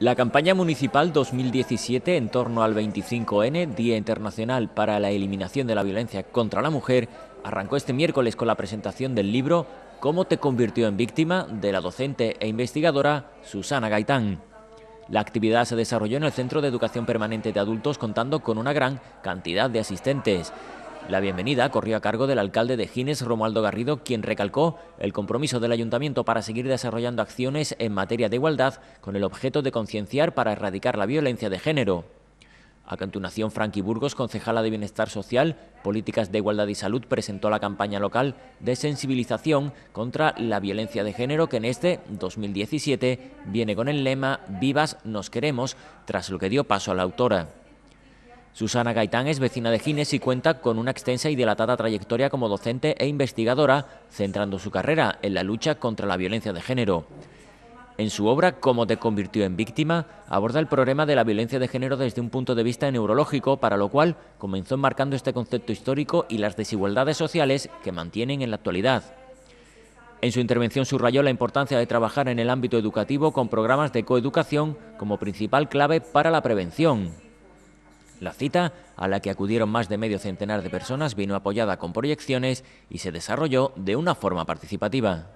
La campaña municipal 2017 en torno al 25N, Día Internacional para la Eliminación de la Violencia contra la Mujer, arrancó este miércoles con la presentación del libro Cómo te convirtió en víctima de la docente e investigadora Susana Gaitán. La actividad se desarrolló en el Centro de Educación Permanente de Adultos contando con una gran cantidad de asistentes. La bienvenida corrió a cargo del alcalde de Gines, Romualdo Garrido, quien recalcó el compromiso del ayuntamiento para seguir desarrollando acciones en materia de igualdad con el objeto de concienciar para erradicar la violencia de género. A continuación, Frankie Burgos, concejala de Bienestar Social, Políticas de Igualdad y Salud, presentó la campaña local de sensibilización contra la violencia de género que en este 2017 viene con el lema Vivas nos queremos, tras lo que dio paso a la autora. Susana Gaitán es vecina de Gines y cuenta con una extensa y dilatada trayectoria como docente e investigadora, centrando su carrera en la lucha contra la violencia de género. En su obra Cómo te convirtió en víctima, aborda el problema de la violencia de género desde un punto de vista neurológico, para lo cual comenzó enmarcando este concepto histórico y las desigualdades sociales que mantienen en la actualidad. En su intervención subrayó la importancia de trabajar en el ámbito educativo con programas de coeducación como principal clave para la prevención. La cita, a la que acudieron más de medio centenar de personas, vino apoyada con proyecciones y se desarrolló de una forma participativa.